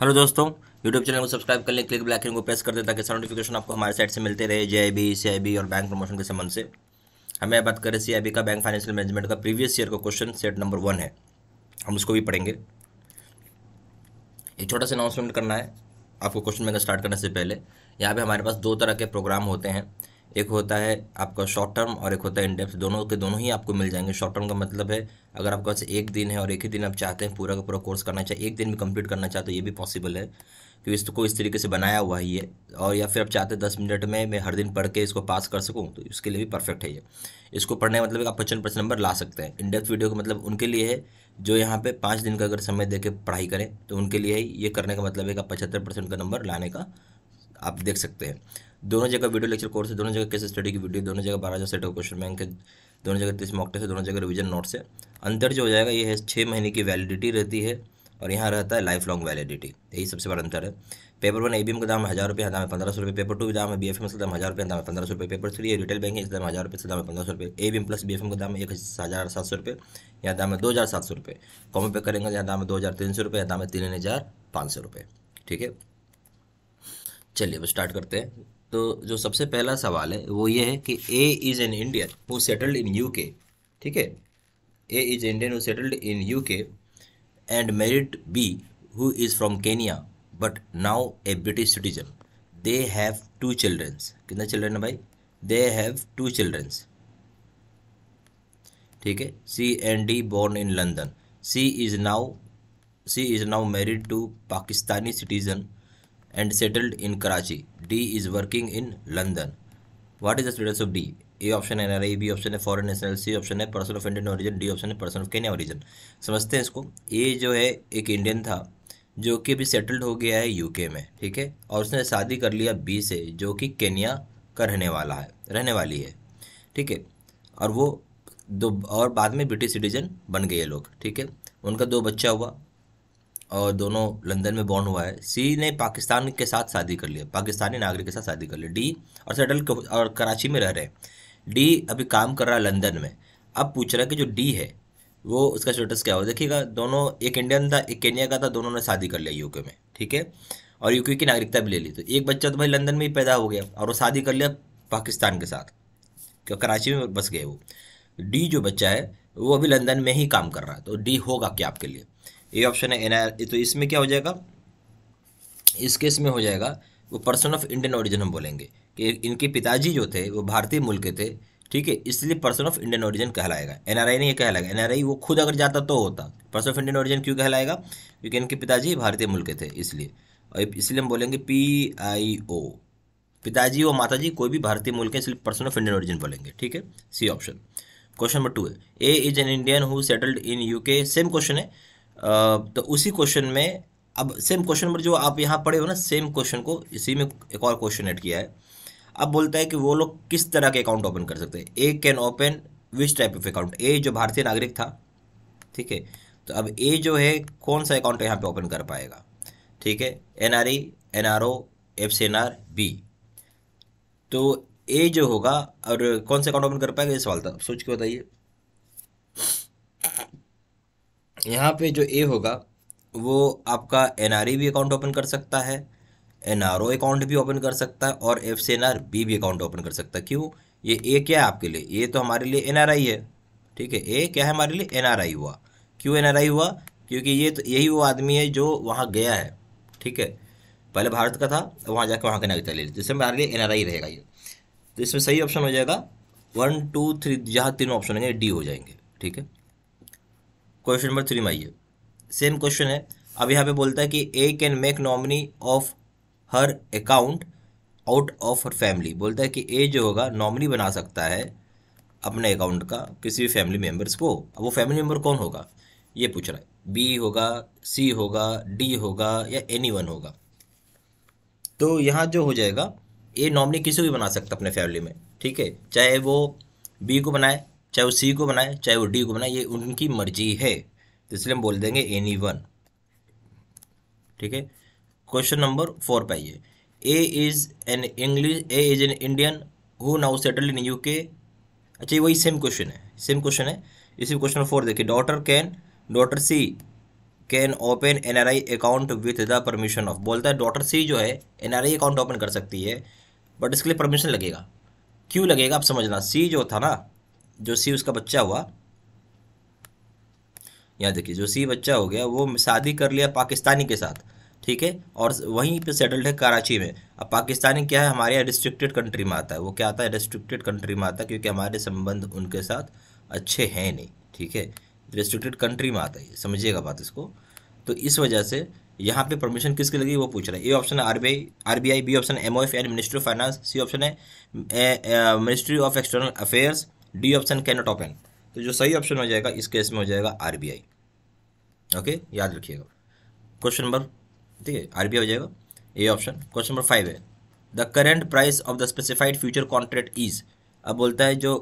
Hello दोस्तों YouTube channel को subscribe कर लें क्लिक ब्लैक को प्रेस कर दें ताकि सारा नोटिफिकेशन आपको हमारे साइड से मिलते रहे जे आई और बैंक प्रमोशन के संबंध से हमें बात करें सीआईबी का बैंक फाइनेंशियल मैनेजमेंट का प्रीवियस ईयर का क्वेश्चन सेट नंबर वन है हम उसको भी पढ़ेंगे एक छोटा सा अनाउंसमेंट करना है आपको क्वेश्चन मेकर स्टार्ट करने से पहले यहाँ पर हमारे पास दो तरह के प्रोग्राम होते हैं एक होता है आपका शॉर्ट टर्म और एक होता है इंडेप्स दोनों के दोनों ही आपको मिल जाएंगे शॉर्ट टर्म का मतलब है अगर आपके पास एक दिन है और एक ही दिन आप चाहते हैं पूरा का पूरा कोर्स करना चाहिए एक दिन में कंप्लीट करना चाहते हो तो ये भी पॉसिबल है क्योंकि इसको इस तरीके से बनाया हुआ ही है और या फिर आप चाहते हैं दस मिनट में मैं हर दिन पढ़ के इसको पास कर सकूँ तो इसके लिए भी परफेक्ट है ये इसको पढ़ने का मतलब आप पचपन परसेंट नंबर ला सकते हैं इंडेप्थ वीडियो का मतलब उनके लिए है जो यहाँ पे पाँच दिन का अगर समय दे के पढ़ाई करें तो उनके लिए ये करने का मतलब है कि आप पचहत्तर परसेंट का नंबर लाने का आप देख सकते हैं दोनों जगह वीडियो लेक्चर कोर्स है दोनों जगह केस स्टडी की वीडियो दोनों जगह बारह हज़ार सेट क्वेश्चन बैंक है दोनों जगह तीस मॉक टेस्ट है दोनों जगह रिविजन नोट्स है अंतर जो हो जाएगा ये है छः महीने की वैलिडिटी रहती है और यहाँ रहता है लाइफ लॉन्ग वैलिडिटी यही सबसे बड़ा अंतर है paper one A B M का दाम है हज़ार रुपये दाम है पंद्रह सौ रुपये पेपर टू दाम है बी एफ एम का दाम हज़ार रुपये दाम पंद्रह सौ रुपये पेपर थ्री रिटेल बैंक है इस दाम हज़ार रुपये से दाम है पंद्रह सौ रुपये A B M plus B F M का दाम एक हज़ार सात सौ रुपये यहाँ दाम है दो हज़ार सात सौ रुपये कॉमन पे करेंगे यहाँ दाम है दो हज़ार तीन सौ रुपये यहाँ दाम है तीन हज़ार पाँच सौ रुपये ठीक है चलिए अब स्टार्ट करते हैं तो जो सबसे पहला सवाल है वो ये है कि A is an Indian who settled in U K ठीक है A is Indian who settled in U K and married B who is from Kenya but now a British citizen they have two childrens कितना children है भाई they have two childrens ठीक है C and D born in London C is now C is now married to Pakistani citizen and settled in Karachi. D is working in London. What is the status of D? A option है NRI B option है foreign national C option है person of Indian origin D option है person of Kenya origin समझते हैं इसको ए जो है एक इंडियन था जो कि अभी सेटल्ड हो गया है यूके में ठीक है और उसने शादी कर लिया बी से जो कि केन्या का रहने वाला है रहने वाली है ठीक है और वो दो और बाद में ब्रिटिश सिटीजन बन गए लोग ठीक है उनका दो बच्चा हुआ और दोनों लंदन में बॉर्न हुआ है सी ने पाकिस्तान के साथ शादी कर ली पाकिस्तानी नागरिक के साथ शादी कर ली डी और सेटल और कराची में रह रहे हैं डी अभी काम कर रहा है लंदन में अब पूछ रहा है कि जो डी है वो उसका स्टेटस क्या हो देखिएगा दोनों एक इंडियन था एक केनिया का था दोनों ने शादी कर लिया यूके में ठीक है और यूके की नागरिकता भी ले ली तो एक बच्चा तो भाई लंदन में ही पैदा हो गया और वो शादी कर लिया पाकिस्तान के साथ क्यों कराची में बस गए वो डी जो बच्चा है वो अभी लंदन में ही काम कर रहा है तो डी होगा क्या आपके लिए ए ऑप्शन है एनआर तो इसमें क्या हो जाएगा इस केस में हो जाएगा वो पर्सन ऑफ इंडियन ओरिजिन हम बोलेंगे कि इनके पिताजी जो थे वो भारतीय मूल के थे ठीक है इसलिए पर्सन ऑफ इंडियन ओरिजिन कहलाएगा एनआरआई नहीं कहलाएगा एनआरआई वो खुद अगर जाता तो होता पर्सन ऑफ इंडियन ओरिजिन क्यों कहलाएगा क्योंकि इनके पिताजी भारतीय मूल के थे इसलिए और इसलिए हम बोलेंगे पी आई ओ पिताजी और माताजी कोई भी भारतीय मूल के इसलिए पर्सन ऑफ इंडियन ओरिजिन बोलेंगे ठीक है C option question number two है A is an Indian who settled in U same question है तो उसी क्वेश्चन में अब सेम क्वेश्चन नंबर जो आप यहाँ पढ़े हो ना सेम क्वेश्चन को इसी में एक और क्वेश्चन ऐड किया है अब बोलता है कि वो लोग किस तरह के अकाउंट ओपन कर सकते हैं A can open which type of account A जो भारतीय नागरिक था ठीक है तो अब ए जो है कौन सा अकाउंट यहाँ पे ओपन कर पाएगा ठीक है N R E N R O F C N R B तो ए जो होगा और कौन सा अकाउंट ओपन कर पाएगा ये सवाल था सोच के बताइए यहाँ पे जो ए होगा वो आपका एन e भी अकाउंट ओपन कर सकता है एन अकाउंट भी ओपन कर सकता है और F C N R B भी अकाउंट ओपन कर सकता है क्यों ये ए क्या है आपके लिए ये तो हमारे लिए एन आर आई है ठीक है ए क्या है हमारे लिए एन आर आई हुआ क्यों एन आर आई हुआ क्योंकि ये तो यही वो आदमी है जो वहाँ गया है ठीक है पहले भारत का था वहाँ जाकर वहाँ का नागरिकता ले जिससे हमारे लिए एन आर आई रहेगा ये तो इसमें सही ऑप्शन हो जाएगा वन टू थ्री जहाँ तीनों ऑप्शन होंगे डी हो जाएंगे ठीक है क्वेश्चन नंबर थ्री में आइए सेम क्वेश्चन है अब यहाँ पे बोलता है कि A can make nominee of her account out of her family बोलता है कि ए जो होगा नॉमिनी बना सकता है अपने अकाउंट का किसी भी फैमिली मेम्बर्स को अब वो फैमिली मेम्बर कौन होगा ये पूछ रहा है बी होगा सी होगा डी होगा या एनी वन होगा तो यहाँ जो हो जाएगा ए नॉमिनी किसी को भी बना सकता है अपने फैमिली में ठीक है चाहे वो बी को बनाए चाहे वो सी को बनाए चाहे वो डी को बनाए ये उनकी मर्जी है तो इसलिए हम बोल देंगे एनी वन ठीक है क्वेश्चन नंबर फोर पे आइए A is an English A is an Indian who now settled in U K अच्छा ये वही सेम क्वेश्चन है सेम क्वेश्चन है इसी क्वेश्चन फोर देखिए daughter can daughter C can open N R I account with the permission of बोलता है daughter C जो है N R I account open कर सकती है बट इसके लिए परमिशन लगेगा क्यों लगेगा आप समझना सी जो था ना जो सी उसका बच्चा हुआ यहाँ देखिए जो सी बच्चा हो गया वो शादी कर लिया पाकिस्तानी के साथ ठीक है और वहीं पे सेटल्ड है कराची में अब पाकिस्तानी क्या है हमारे यहाँ रिस्ट्रिक्टेड कंट्री में आता है वो क्या आता है रिस्ट्रिक्टेड कंट्री में आता है क्योंकि हमारे संबंध उनके साथ अच्छे हैं नहीं ठीक है रिस्ट्रिक्टेड कंट्री में आता है समझिएगा बात इसको तो इस वजह से यहाँ पे परमिशन किसके लगी वो पूछ रहा है ए ऑप्शन है B RBI B option M F and ministry of finance C option है ministry of external affairs D option cannot open तो जो सही ऑप्शन हो जाएगा इस केस में हो जाएगा आरबीआई ओके याद रखिएगा क्वेश्चन नंबर ठीक है आरबीआई हो जाएगा A option question number five है the current price of the specified future contract is अब बोलता है जो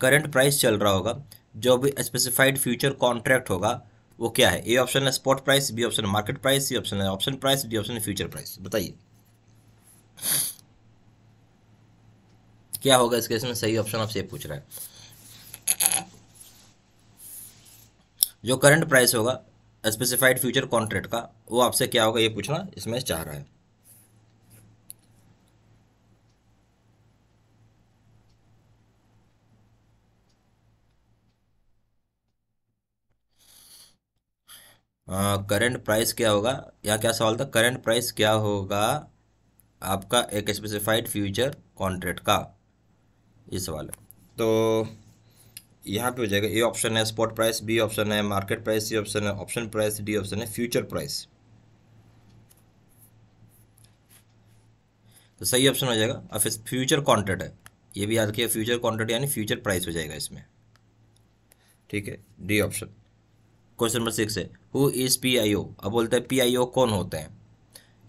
करेंट प्राइस चल रहा होगा जो भी स्पेसिफाइड फ्यूचर कॉन्ट्रैक्ट होगा वो क्या है ए ऑप्शन है स्पॉट प्राइस बी ऑप्शन है मार्केट प्राइस सी ऑप्शन है ऑप्शन प्राइस डी ऑप्शन है फ्यूचर प्राइस बताइए क्या होगा इस केस में सही ऑप्शन आपसे पूछ रहा है जो करंट प्राइस होगा स्पेसिफाइड फ्यूचर कॉन्ट्रैक्ट का वो आपसे क्या होगा ये पूछना इसमें चाह रहा है करंट प्राइस क्या होगा या क्या सवाल था करंट प्राइस क्या होगा आपका एक स्पेसिफाइड फ्यूचर कॉन्ट्रैक्ट का ये सवाल है तो यहाँ पे हो जाएगा ए ऑप्शन है स्पॉट प्राइस बी ऑप्शन है मार्केट प्राइस सी ऑप्शन है ऑप्शन प्राइस डी ऑप्शन है फ्यूचर प्राइस तो सही ऑप्शन हो जाएगा अब फ्यूचर कॉन्ट्रैक्ट है ये भी याद किया फ्यूचर कॉन्ट्रैक्ट यानी फ्यूचर प्राइस हो जाएगा इसमें ठीक है D option question number six है who is P I O अब बोलते हैं पी आई ओ कौन होते हैं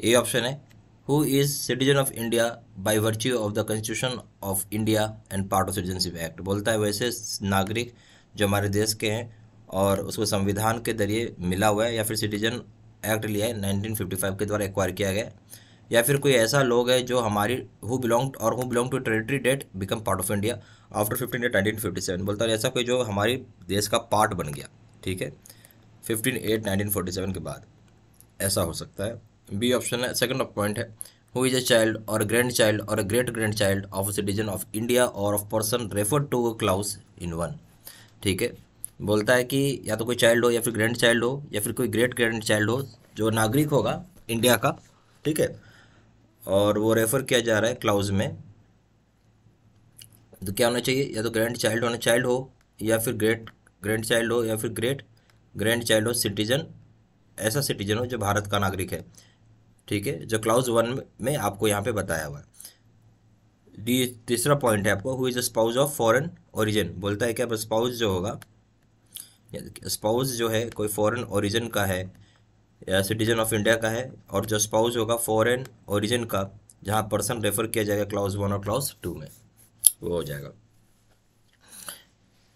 ए ऑप्शन है who is citizen of India by virtue of the Constitution of India and part of Citizenship Act बोलता है वैसे नागरिक जो हमारे देश के हैं और उसको संविधान के जरिए मिला हुआ है या फिर सिटीजन एक्ट लिया है 1955 के द्वारा एक्वायर किया गया या फिर कोई ऐसा लोग है जो हमारी हु बिलोंग और who belong to territory that become part of India after fifteen eight nineteen fifty seven बोलता है ऐसा कोई जो हमारी देश का पार्ट बन गया ठीक है fifteen eight nineteen forty seven के बाद ऐसा हो सकता है बी ऑप्शन है सेकंड पॉइंट है हु इज अ चाइल्ड और ग्रैंड चाइल्ड और great grand child of citizen of India और of person refer to clause in one ठीक है बोलता है कि या तो कोई चाइल्ड हो या फिर ग्रैंड चाइल्ड हो या फिर कोई ग्रेट ग्रैंड चाइल्ड हो जो नागरिक होगा इंडिया का ठीक है और वो रेफर किया जा रहा है क्लाउज में तो क्या होना चाहिए या तो ग्रैंड चाइल्ड होना चाइल्ड हो या फिर ग्रेट ग्रैंड चाइल्ड हो या फिर ग्रेट ग्रैंड चाइल्ड हो सिटीजन ऐसा सिटीजन हो जो भारत का नागरिक है ठीक है जो क्लाउज वन में आपको यहाँ पे बताया हुआ है तीसरा पॉइंट है आपको who is spouse of foreign origin बोलता है कि अब स्पाउज जो होगा स्पाउज जो है कोई फॉरन ओरिजिन का है या सिटीजन ऑफ इंडिया का है और जो स्पाउज होगा फॉरन ओरिजिन का जहाँ पर्सन रेफर किया जाएगा क्लाउज वन और क्लाउज टू में वो हो जाएगा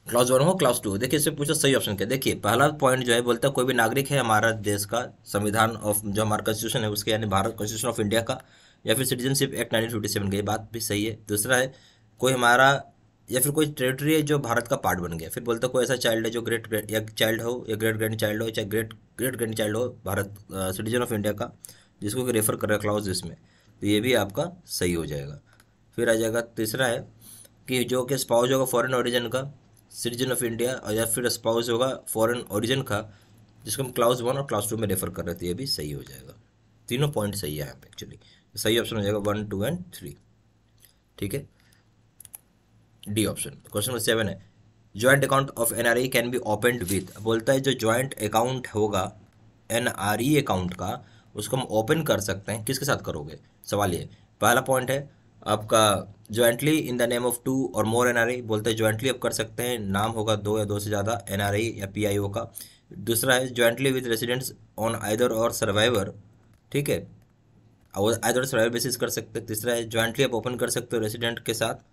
क्लास वन हो क्लास टू देखिए इससे पूछा सही ऑप्शन क्या देखिए पहला पॉइंट जो है बोलता है कोई भी नागरिक है हमारा देश का संविधान ऑफ जो हमारा कॉन्स्टिट्यूशन है उसके यानी भारत कॉन्स्टिट्यूशन ऑफ इंडिया का या फिर citizenship act nineteen fifty seven का ये बात भी सही है दूसरा है कोई हमारा या फिर कोई टेरिटरी है जो भारत का पार्ट बन गया फिर बोलता कोई ऐसा चाइल्ड है जो ग्रेट या चाइल्ड हो या ग्रेट ग्रैंड चाइल्ड हो चाहे ग्रेट ग्रेट ग्रैंड चाइल्ड हो भारत सिटीजन ऑफ इंडिया का जिसको कि रेफर कर रहा है क्लाउज इसमें तो ये भी आपका सही हो जाएगा फिर आ जाएगा तीसरा है कि जो कि स्पाउस होगा फॉरेन ओरिजिन का सिटीजन ऑफ इंडिया और या फिर स्पाउस होगा फॉरेन ओरिजिन का जिसको हम क्लास वन और क्लास टू में रेफर कर रहे थे ये भी सही हो जाएगा तीनों पॉइंट सही है यहाँ पे एक्चुअली सही ऑप्शन हो जाएगा वन टू एंड थ्री ठीक है D option question number seven है joint account of an can be opened with बोलता है जो ज्वाइंट अकाउंट होगा एन अकाउंट का उसको हम ओपन कर सकते हैं किसके साथ करोगे सवाल ये पहला पॉइंट है आपका jointly in the name of two or more N बोलते हैं ज्वाइंटली आप कर सकते हैं नाम होगा दो या दो से ज़्यादा एन या पी का दूसरा है jointly with residents on either or survivor ठीक है और आइदर सर्वाइवर बेसिस कर सकते हैं तीसरा है ज्वाइंटली आप ओपन कर सकते हो रेसिडेंट के साथ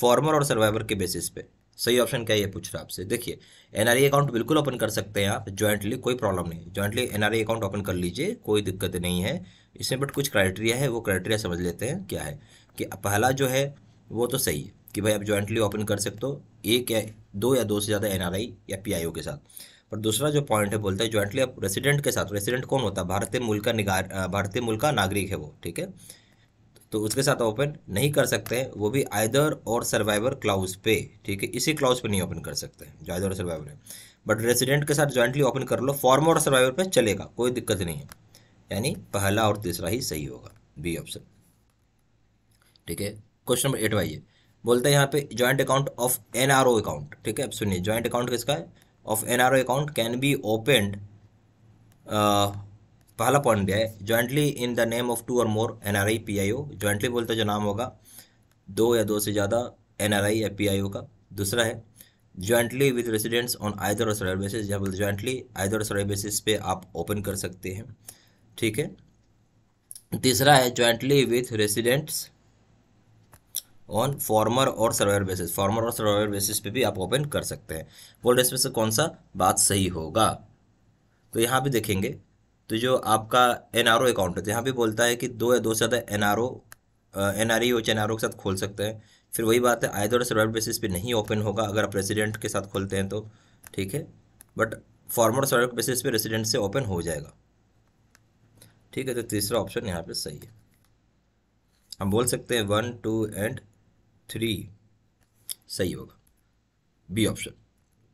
फॉर्मर और सर्वाइवर के बेसिस पे सही ऑप्शन क्या है पूछ रहा आपसे देखिए एनआरई अकाउंट बिल्कुल ओपन कर सकते हैं आप ज्वाइंटली कोई प्रॉब्लम नहीं ज्वाइंटली एनआरई अकाउंट ओपन कर लीजिए कोई दिक्कत नहीं है इसमें बट कुछ क्राइटेरिया है वो क्राइटेरिया समझ लेते हैं क्या है कि पहला जो है वो तो सही है कि भाई आप ज्वाइंटली ओपन कर सकते हो एक या दो या दो से ज़्यादा एन या पी के साथ पर दूसरा जो पॉइंट है बोलता है जॉइंटली आप रेसिडेंट के साथ रेसिडेंट कौन होता है भारतीय मूल का निगार भारतीय मूल का नागरिक है वो ठीक है तो उसके साथ ओपन नहीं कर सकते हैं वो भी आयदर और सर्वाइवर क्लाउज पे ठीक है इसी क्लाउज पे नहीं ओपन कर सकते हैं जो आयदर और सर्वाइवर है बट रेसिडेंट के साथ ज्वाइंटली ओपन कर लो फॉर्मर और सर्वाइवर पे चलेगा कोई दिक्कत नहीं है यानी पहला और तीसरा ही सही होगा बी ऑप्शन ठीक है क्वेश्चन नंबर एट वाइए बोलते हैं यहाँ पे joint account of N R O account ठीक है अब सुनिए ज्वाइंट अकाउंट किसका है of N R O account can be opened पहला पॉइंट दिया है jointly in the name of two or more N R I P I O jointly बोलते जो नाम होगा दो या दो से ज़्यादा एन आर आई या पी आई ओ का दूसरा है jointly with residents on either or survivor basis बोलते jointly either or survivor basis पे आप ओपन कर सकते हैं ठीक है तीसरा है jointly with residents on former or survivor basis former or survivor basis पे भी आप ओपन कर सकते हैं बोल्ड इसमें से कौन सा बात सही होगा तो यहाँ भी देखेंगे तो जो आपका एन आर ओ अकाउंट है तो यहाँ भी बोलता है कि दो या दो से ज़्यादा N R O N R E e और एन आर ओ के साथ खोल सकते हैं फिर वही बात है आयदर सर्वाइवर बेसिस पे नहीं ओपन होगा अगर आप रेसिडेंट के साथ खोलते हैं तो ठीक है बट फॉर्मर सर्वाइवर बेसिस पे रेसिडेंट से ओपन हो जाएगा ठीक है तो तीसरा ऑप्शन यहाँ पे सही है हम बोल सकते हैं वन टू एंड थ्री सही होगा B option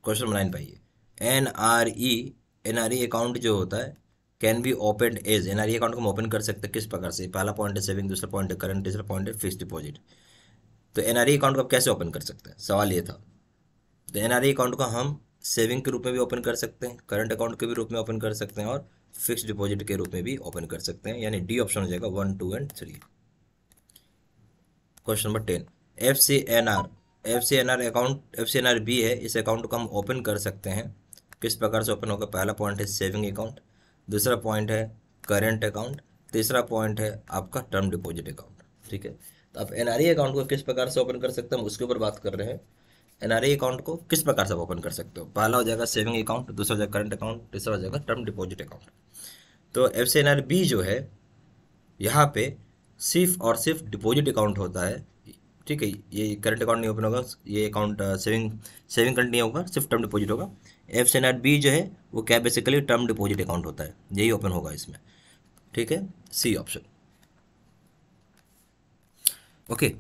question number nine पाइए N R E N R E account जो होता है can be open as N R E account को हम ओपन कर सकते हैं किस प्रकार से पहला पॉइंट है सेविंग दूसरा पॉइंट है करंट तीसरा पॉइंट है फिक्स डिपॉजिट तो एन आर ई अकाउंट को आप कैसे ओपन कर सकते हैं सवाल ये था तो एन आर ई अकाउंट को हम सेविंग के रूप में भी ओपन कर सकते हैं करंट अकाउंट के भी रूप में ओपन कर सकते हैं और फिक्स डिपॉजिट के रूप में भी ओपन कर सकते हैं यानी डी ऑप्शन हो जाएगा one two and three question number ten F C N R F C N R account F C N R B है इस अकाउंट को हम ओपन कर सकते हैं किस प्रकार से ओपन होगा पहला पॉइंट है सेविंग अकाउंट दूसरा पॉइंट है करेंट अकाउंट तीसरा पॉइंट है आपका टर्म डिपॉजिट अकाउंट ठीक है तो आप एन अकाउंट को किस प्रकार से ओपन कर सकते हैं उसके ऊपर बात कर रहे हैं एन अकाउंट को किस प्रकार से आप ओपन कर सकते हो पहला हो जाएगा सेविंग अकाउंट दूसरा हो जाएगा करंट अकाउंट तीसरा हो जाएगा टर्म डिपॉजिट अकाउंट तो F C N R B जो है यहाँ पे सिर्फ और सिर्फ डिपॉजिट अकाउंट होता है ठीक है ये करंट अकाउंट नहीं ओपन होगा ये अकाउंट सेविंग सेविंग करंट नहीं होगा सिर्फ टर्म डिपॉजिट होगा एफ सी एन बी जो है वो क्या बेसिकली टर्म डिपॉजिट अकाउंट होता है यही ओपन होगा इसमें ठीक है सी ऑप्शन ओके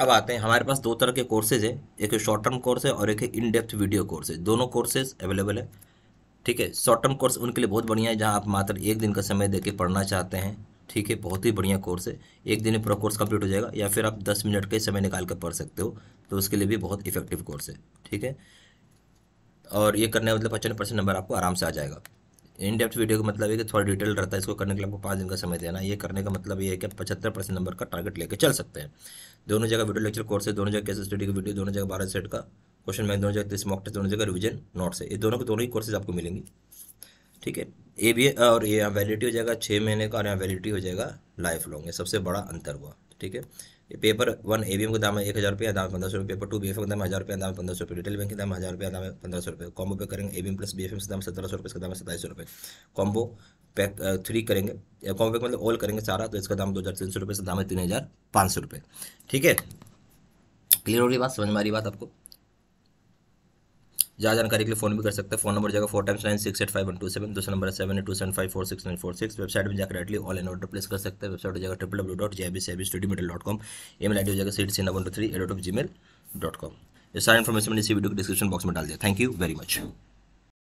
अब आते हैं हमारे पास दो तरह के कोर्सेज है एक शॉर्ट टर्म कोर्स है और एक इन डेप्थ वीडियो कोर्स है दोनों कोर्सेज अवेलेबल है ठीक है शॉर्ट टर्म कोर्स उनके लिए बहुत बढ़िया है जहाँ आप मात्र एक दिन का समय देके पढ़ना चाहते हैं ठीक है बहुत ही बढ़िया कोर्स है एक दिन में पूरा कोर्स कंप्लीट हो जाएगा या फिर आप दस मिनट का समय निकाल कर पढ़ सकते हो तो उसके लिए भी बहुत इफेक्टिव कोर्स है ठीक है और ये करने का मतलब पचपन परसेंट नंबर आपको आराम से आ जाएगा इन डेप्थ वीडियो का मतलब ये कि थोड़ा डिटेल रहता है इसको करने के लिए आपको पाँच दिन का समय देना ये करने का मतलब ये है कि आप पचहत्तर परसेंट नंबर का टारगेट लेकर चल सकते हैं दोनों जगह वीडियो लेक्चर कोर्स है दोनों जगह कैसे स्टडी की वीडियो दोनों जगह बारह सेट का क्वेश्चन बैंक दोनों जगह तीस मॉक टेस्ट दोनों जगह रिविजन नोट्स है ये दोनों के दोनों ही कोर्सेज आपको मिलेंगी ठीक है ए भी और ये यहाँ वैलिडिटी हो जाएगा छः महीने का और यहाँ वैलिडिटी हो जाएगा लाइफ लॉन्ग ये सबसे बड़ा अंतर हुआ ठीक है ये paper one A B M का दाम है एक हज़ार रुपया दाम पंद्रह सौ रुपये पेपर टू बी एफ का दाम हज़ार रुपया दाम पंद्रह सौ रुपये रिटेल बैंक का दाम हज़ार रुपया दाम है पंद्रह सौ रुपये कॉम्बो पे करेंगे A B M plus B F M का दाम सत्रह सौ रुपये इसका दाम है सत्ताईस सौ रुपये कॉम्बो पैक थ्री करेंगे कॉम्बो पैक मतलब ऑल करेंगे सारा तो इसका दाम दो हज़ार तीन सौ रुपये से दाम है तीन हज़ार पाँच सौ रुपये ठीक है क्लियर हो रही बात समझ में आ रही बात आपको ज़्यादा जानकारी के लिए फोन भी कर सकते हैं फोन नंबर जाएगा four times nine six eight five one two seven दूसरा नंबर है seven eight two seven five four six nine four six website में जाकर डायरेक्टली ऑनलाइन ऑर्डर प्लेस कर सकते हैं वेबसाइट हो जाएगा triple W dot J B study medal dot com email I D हो जाएगा seat C number two three eight of gmail dot com ये सारी इन्फॉर्मेशन मैंने इसी वीडियो के डिस्क्रिप्शन बॉक्स में डाल दिया थैंक यू वेरी मच